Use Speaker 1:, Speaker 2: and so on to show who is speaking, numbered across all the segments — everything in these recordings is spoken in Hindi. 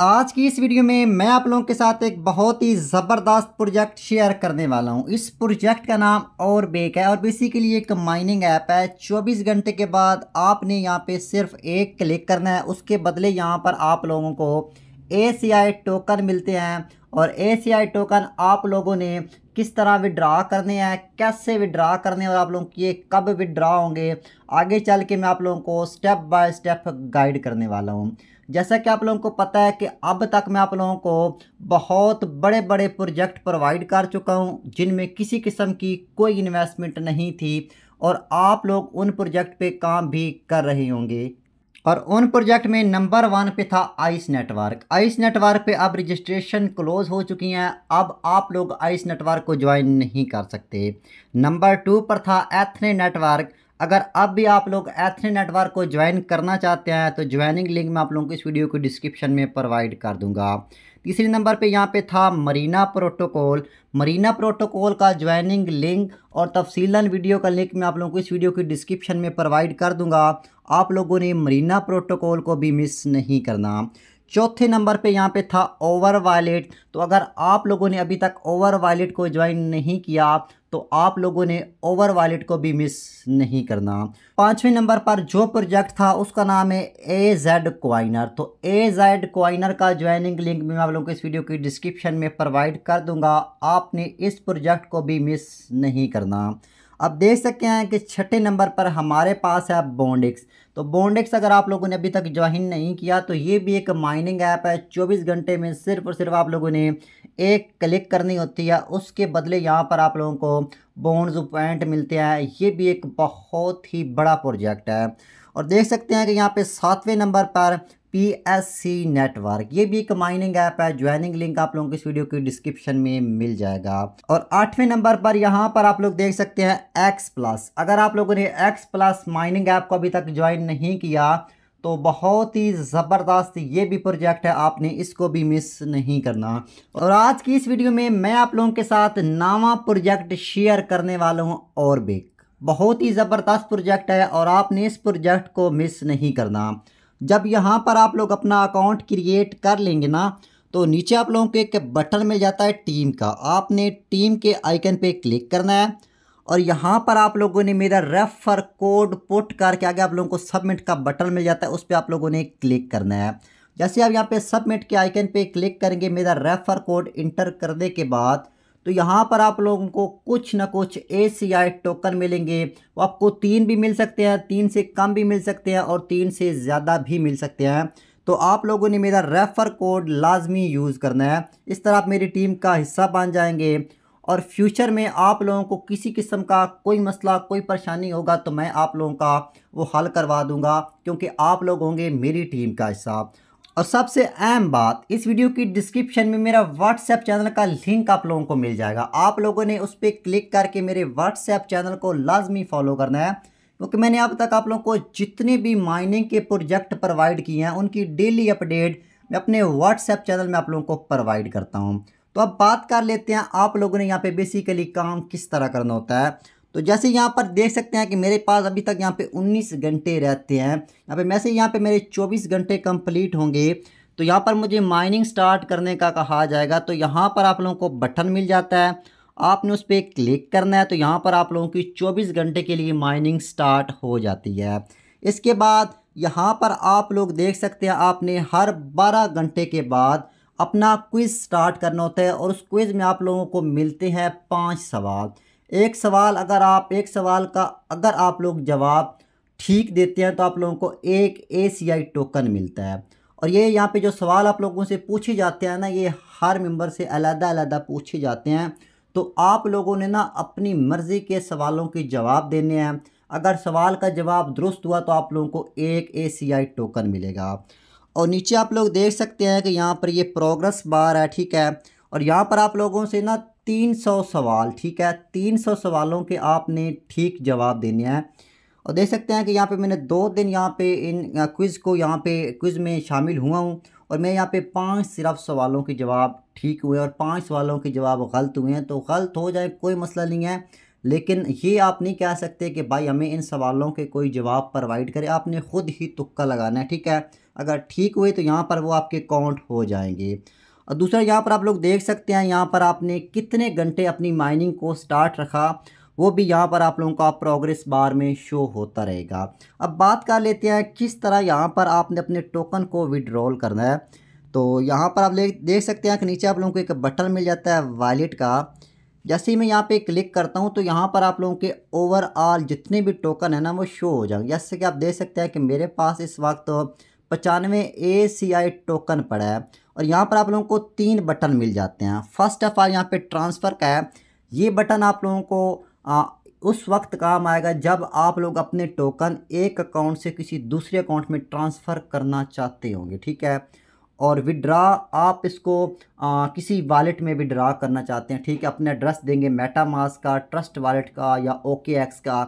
Speaker 1: आज की इस वीडियो में मैं आप लोगों के साथ एक बहुत ही ज़बरदस्त प्रोजेक्ट शेयर करने वाला हूं इस प्रोजेक्ट का नाम और बेक है और बेसिकली एक माइनिंग ऐप है 24 घंटे के बाद आपने यहां पे सिर्फ एक क्लिक करना है उसके बदले यहां पर आप लोगों को ए टोकन मिलते हैं और ए टोकन आप लोगों ने किस तरह विड्रा करने हैं कैसे विड्रा करने और आप लोगों की कब विड्रा होंगे आगे चल के मैं आप लोगों को स्टेप बाय स्टेप गाइड करने वाला हूँ जैसा कि आप लोगों को पता है कि अब तक मैं आप लोगों को बहुत बड़े बड़े प्रोजेक्ट प्रोवाइड कर चुका हूं जिनमें किसी किस्म की कोई इन्वेस्टमेंट नहीं थी और आप लोग उन प्रोजेक्ट पे काम भी कर रहे होंगे और उन प्रोजेक्ट में नंबर वन पे था आइस नेटवर्क आइस नेटवर्क पे अब रजिस्ट्रेशन क्लोज हो चुकी हैं अब आप लोग आइस नेटवर्क को ज्वाइन नहीं कर सकते नंबर टू पर था एथने नेटवर्क अगर अब भी आप लोग एथने नेटवर्क को ज्वाइन करना चाहते हैं तो ज्वाइनिंग लिंक मैं आप लोगों को इस वीडियो को डिस्क्रिप्शन में प्रोवाइड कर दूंगा तीसरे नंबर पे यहाँ पे था मरीना प्रोटोकॉल मरीना प्रोटोकॉल का ज्वाइनिंग लिंक और तफसीला वीडियो का लिंक मैं आप लोगों को इस वीडियो की डिस्क्रिप्शन में प्रोवाइड कर दूंगा आप लोगों ने मरीना प्रोटोकॉल को भी मिस नहीं करना चौथे नंबर पे यहाँ पे था ओवर वॉलेट तो अगर आप लोगों ने अभी तक ओवर वॉलेट को ज्वाइन नहीं किया तो आप लोगों ने ओवर वॉलेट को भी मिस नहीं करना पाँचवें नंबर पर जो प्रोजेक्ट था उसका नाम है ए जेड क्वाइनर तो ए जेड क्वाइनर का ज्वाइनिंग लिंक मैं आप लोगों को इस वीडियो की डिस्क्रिप्शन में प्रोवाइड कर दूंगा आपने इस प्रोजेक्ट को भी मिस नहीं करना अब देख सकते हैं कि छठे नंबर पर हमारे पास है बॉन्डिक्स तो बॉन्डेक्स अगर आप लोगों ने अभी तक ज्वाइन नहीं किया तो ये भी एक माइनिंग ऐप है चौबीस घंटे में सिर्फ और सिर्फ आप लोगों ने एक क्लिक करनी होती है उसके बदले यहाँ पर आप लोगों को बॉन्ड्स पॉइंट मिलते हैं ये भी एक बहुत ही बड़ा प्रोजेक्ट है और देख सकते हैं कि यहाँ पे सातवें नंबर पर पी एस सी नेटवर्क ये भी एक माइनिंग ऐप है ज्वाइनिंग लिंक आप लोगों को इस वीडियो के डिस्क्रिप्शन में मिल जाएगा और आठवें नंबर पर यहाँ पर आप लोग देख सकते हैं एक्स प्लस अगर आप लोगों ने एक्स प्लस माइनिंग ऐप को अभी तक ज्वाइन नहीं किया तो बहुत ही ज़बरदस्त ये भी प्रोजेक्ट है आपने इसको भी मिस नहीं करना और आज की इस वीडियो में मैं आप लोगों के साथ नावा प्रोजेक्ट शेयर करने वाला हूँ और बहुत ही ज़बरदस्त प्रोजेक्ट है और आपने इस प्रोजेक्ट को मिस नहीं करना जब यहाँ पर आप लोग अपना अकाउंट क्रिएट कर लेंगे ना तो नीचे आप लोगों को एक बटन मिल जाता है टीम का आपने टीम के आइकन पे क्लिक करना है और यहाँ पर आप लोगों ने मेरा रेफर कोड पुट करके आगे आप लोगों को सबमिट का बटन मिल जाता है उस पर आप लोगों ने क्लिक करना है जैसे आप यहाँ पे सबमिट के आइकन पे क्लिक करेंगे मेरा रेफर कोड इंटर करने के बाद तो यहाँ पर आप लोगों को कुछ ना कुछ ए सी आई टोकन मिलेंगे वो आपको तीन भी मिल सकते हैं तीन से कम भी मिल सकते हैं और तीन से ज़्यादा भी मिल सकते हैं तो आप लोगों ने मेरा रेफ़र कोड लाजमी यूज़ करना है इस तरह आप मेरी टीम का हिस्सा बन जाएंगे और फ्यूचर में आप लोगों को किसी किस्म का कोई मसला कोई परेशानी होगा तो मैं आप लोगों का वो हल करवा दूंगा क्योंकि आप लोग होंगे मेरी टीम का हिस्सा और सबसे अहम बात इस वीडियो की डिस्क्रिप्शन में मेरा व्हाट्सएप चैनल का लिंक आप लोगों को मिल जाएगा आप लोगों ने उस पर क्लिक करके मेरे व्हाट्सएप चैनल को लाजमी फॉलो करना है क्योंकि मैंने अब तक आप लोगों को जितने भी माइनिंग के प्रोजेक्ट प्रोवाइड किए हैं उनकी डेली अपडेट मैं अपने व्हाट्सएप चैनल में आप लोगों को प्रोवाइड करता हूँ तो अब बात कर लेते हैं आप लोगों ने यहाँ पे बेसिकली काम किस तरह करना होता है तो जैसे यहाँ पर देख सकते हैं कि मेरे पास अभी तक यहाँ पे 19 घंटे रहते हैं यहाँ पे वैसे यहाँ पे मेरे 24 घंटे कंप्लीट होंगे तो यहाँ पर मुझे माइनिंग स्टार्ट करने का कहा जाएगा तो यहाँ पर आप लोगों को बटन मिल जाता है आपने उस पर क्लिक करना है तो यहाँ पर आप लोगों की चौबीस घंटे के लिए माइनिंग स्टार्ट हो जाती है इसके बाद यहाँ पर आप लोग देख सकते हैं आपने हर बारह घंटे के बाद अपना क्विज़ स्टार्ट करना होता है और उस क्विज़ में आप लोगों को मिलते हैं पाँच सवाल एक सवाल अगर आप एक सवाल का अगर आप लोग जवाब ठीक देते हैं तो आप लोगों को एक ए सी आई टोकन मिलता है और ये यहाँ पे जो सवाल आप लोगों से पूछे जाते हैं ना ये हर मेंबर से अलहदा अलहदा पूछे जाते हैं तो आप लोगों ने ना अपनी मर्ज़ी के सवालों के जवाब देने हैं अगर सवाल का जवाब दुरुस्त हुआ तो आप लोगों को एक ए सी आई टोकन मिलेगा और नीचे आप लोग देख सकते हैं कि यहाँ पर ये प्रोग्रेस बार है ठीक है और यहाँ पर आप लोगों से ना तीन सौ सवाल ठीक है तीन सौ सवालों के आपने ठीक जवाब देने हैं और देख सकते हैं कि यहाँ पे मैंने दो दिन यहाँ पे इन क्विज़ को यहाँ पे क्विज़ में शामिल हुआ हूँ और मैं यहाँ पे पांच सिर्फ सवालों के जवाब ठीक हुए और पांच सवालों के जवाब गलत हुए हैं तो गलत हो जाए कोई मसला नहीं है लेकिन ये आप नहीं कह सकते कि भाई हमें इन सवालों के कोई जवाब प्रोवाइड करें आपने ख़ुद ही तुक्का लगाना है ठीक है अगर ठीक हुए तो यहाँ पर वो आपके काउंट हो जाएंगे और दूसरा यहाँ पर आप लोग देख सकते हैं यहाँ पर आपने कितने घंटे अपनी माइनिंग को स्टार्ट रखा वो भी यहाँ पर आप लोगों का प्रोग्रेस बार में शो होता रहेगा अब बात कर लेते हैं किस तरह यहाँ पर आपने अपने टोकन को विड्रॉल करना है तो यहाँ पर आप देख सकते हैं कि नीचे आप लोगों को एक बटन मिल जाता है वॉलेट का जैसे ही मैं यहाँ पे क्लिक करता हूँ तो यहाँ पर आप लोगों के ओवरऑल जितने भी टोकन है ना वो शो हो जाएंगे जैसे कि आप देख सकते हैं कि मेरे पास इस वक्त तो पचानवे ए सी आई टोकन पड़ा है और यहाँ पर आप लोगों को तीन बटन मिल जाते हैं फर्स्ट ऑफ ऑल यहाँ पे ट्रांसफ़र का है ये बटन आप लोगों को आ, उस वक्त काम आएगा जब आप लोग अपने टोकन एक अकाउंट से किसी दूसरे अकाउंट में ट्रांसफ़र करना चाहते होंगे ठीक है और विड्रा आप इसको आ, किसी वॉलेट में विड्रा करना चाहते हैं ठीक है अपने एड्रेस देंगे मेटामास का ट्रस्ट वॉलेट का या ओके एक्स का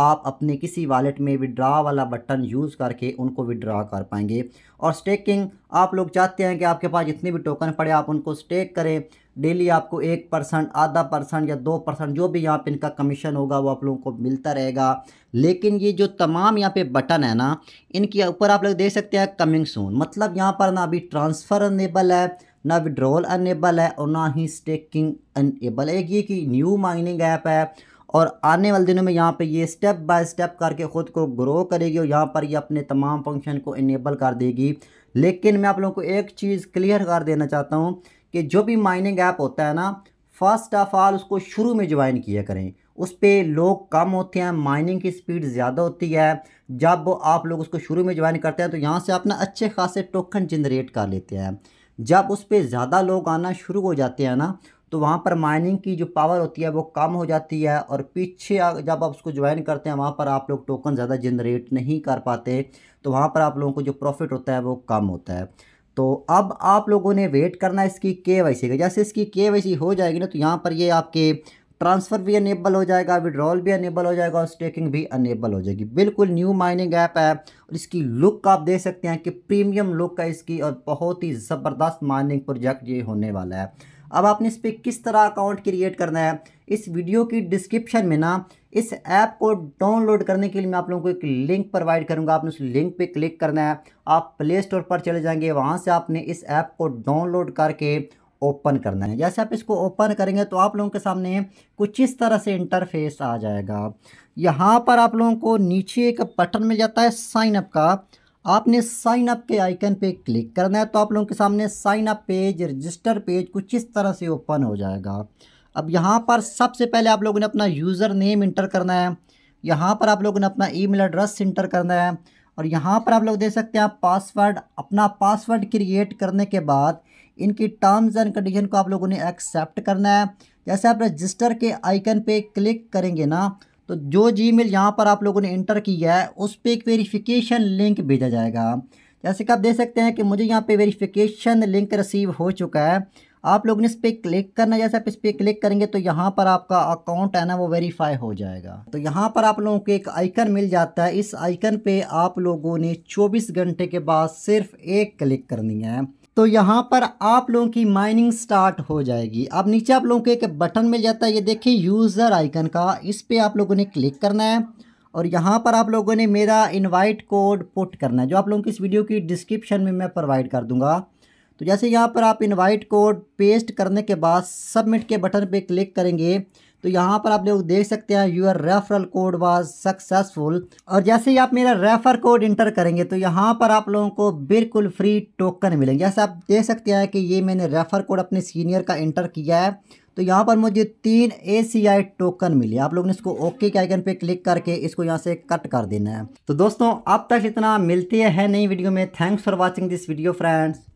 Speaker 1: आप अपने किसी वॉलेट में विड्रा वाला बटन यूज़ करके उनको विड्रा कर पाएंगे और स्टेकिंग आप लोग चाहते हैं कि आपके पास जितने भी टोकन पड़े आप उनको स्टेक करें डेली आपको एक परसेंट आधा परसेंट या दो परसेंट जो भी यहाँ पे इनका कमीशन होगा वो आप लोगों को मिलता रहेगा लेकिन ये जो तमाम यहाँ पे बटन है ना इनके ऊपर आप लोग देख सकते हैं कमिंग सून मतलब यहाँ पर ना अभी ट्रांसफ़र अनेबल है ना विड्रॉल अनेबल है और ना ही स्टेकिंग अनेबल है ये कि न्यू माइनिंग ऐप है और आने वाले दिनों में यहाँ पे ये स्टेप बाय स्टेप करके ख़ुद को ग्रो करेगी और यहाँ पर ये अपने तमाम फंक्शन को इनेबल कर देगी लेकिन मैं आप लोगों को एक चीज़ क्लियर कर देना चाहता हूँ कि जो भी माइनिंग ऐप होता है ना फर्स्ट ऑफ ऑल उसको शुरू में ज्वाइन किया करें उस पर लोग कम होते हैं माइनिंग की स्पीड ज़्यादा होती है जब आप लोग उसको शुरू में ज्वाइन करते हैं तो यहाँ से अपना अच्छे खासे टोकन जनरेट कर लेते हैं जब उस पर ज़्यादा लोग आना शुरू हो जाते हैं ना तो वहाँ पर माइनिंग की जो पावर होती है वो कम हो जाती है और पीछे जब आप उसको ज्वाइन करते हैं वहाँ पर आप लोग टोकन ज़्यादा जनरेट नहीं कर पाते तो वहाँ पर आप लोगों को जो प्रॉफिट होता है वो कम होता है तो अब आप लोगों ने वेट करना इसकी के वाई सी का जैसे इसकी के वाई सी हो जाएगी ना तो यहाँ पर ये आपके ट्रांसफ़र भी अनेबल हो जाएगा विड्रॉल भी अनेबल हो जाएगा और स्टेकिंग भी अनेबल हो जाएगी बिल्कुल न्यू माइनिंग ऐप है और इसकी लुक आप देख सकते हैं कि प्रीमियम लुक है इसकी और बहुत ही ज़बरदस्त माइनिंग प्रोजेक्ट ये होने वाला है अब आपने इस पर किस तरह अकाउंट क्रिएट करना है इस वीडियो की डिस्क्रिप्शन में ना इस ऐप को डाउनलोड करने के लिए मैं आप लोगों को एक लिंक प्रोवाइड करूंगा आपने उस लिंक पे क्लिक करना है आप प्ले स्टोर पर चले जाएंगे वहाँ से आपने इस ऐप को डाउनलोड करके ओपन करना है जैसे आप इसको ओपन करेंगे तो आप लोगों के सामने कुछ इस तरह से इंटरफेस आ जाएगा यहाँ पर आप लोगों को नीचे एक बटन मिल जाता है साइन अप का आपने साइन अप के आइकन पे क्लिक करना है तो आप लोगों के सामने sign up page register page कुछ इस तरह से ओपन हो जाएगा अब यहाँ पर सबसे पहले आप लोगों ने अपना यूज़र नेम इंटर करना है यहाँ पर आप लोगों ने अपना ईमेल एड्रेस इंटर करना है और यहाँ पर आप लोग देख सकते हैं आप पासवर्ड अपना पासवर्ड क्रिएट करने के बाद इनकी टर्म्स एंड कंडीशन को आप लोगों ने एक्सेप्ट करना है जैसे आप रजिस्टर के आइकन पे क्लिक करेंगे ना तो जो जी मेल यहाँ पर आप लोगों ने इंटर किया है उस पर एक वेरीफिकेशन लिंक भेजा जाएगा जैसे कि आप देख सकते हैं कि मुझे यहाँ पे वेरीफिकेशन लिंक रिसीव हो चुका है आप लोग ने इस पर क्लिक करना जैसे आप इस पर क्लिक करेंगे तो यहाँ पर आपका अकाउंट है ना वो वेरीफाई हो जाएगा तो यहाँ पर आप लोगों को एक आइकन मिल जाता है इस आइकन पे आप लोगों ने 24 घंटे के बाद सिर्फ एक क्लिक करनी है तो यहाँ पर आप लोगों की माइनिंग स्टार्ट हो जाएगी अब नीचे आप लोगों को एक बटन मिल जाता है ये देखिए यूज़र आइकन का इस पर आप लोगों ने क्लिक करना है और यहाँ पर आप लोगों ने मेरा इनवाइट कोड पुट करना है जो आप लोगों की इस वीडियो की डिस्क्रिप्शन में मैं प्रोवाइड कर दूँगा तो जैसे यहाँ पर आप इनवाइट कोड पेस्ट करने के बाद सबमिट के बटन पर क्लिक करेंगे तो यहाँ पर आप लोग देख सकते हैं your referral code was successful और जैसे ही आप मेरा रेफर कोड इंटर करेंगे तो यहाँ पर आप लोगों को बिल्कुल फ्री टोकन मिलेंगे जैसे आप देख सकते हैं कि ये मैंने रेफर कोड अपने सीनियर का इंटर किया है तो यहाँ पर मुझे तीन ए सी आई टोकन मिले आप लोगों ने इसको ओके के आइकन पे क्लिक करके इसको यहाँ से कट कर देना है तो दोस्तों अब तक इतना मिलती है नई वीडियो में thanks for watching this video friends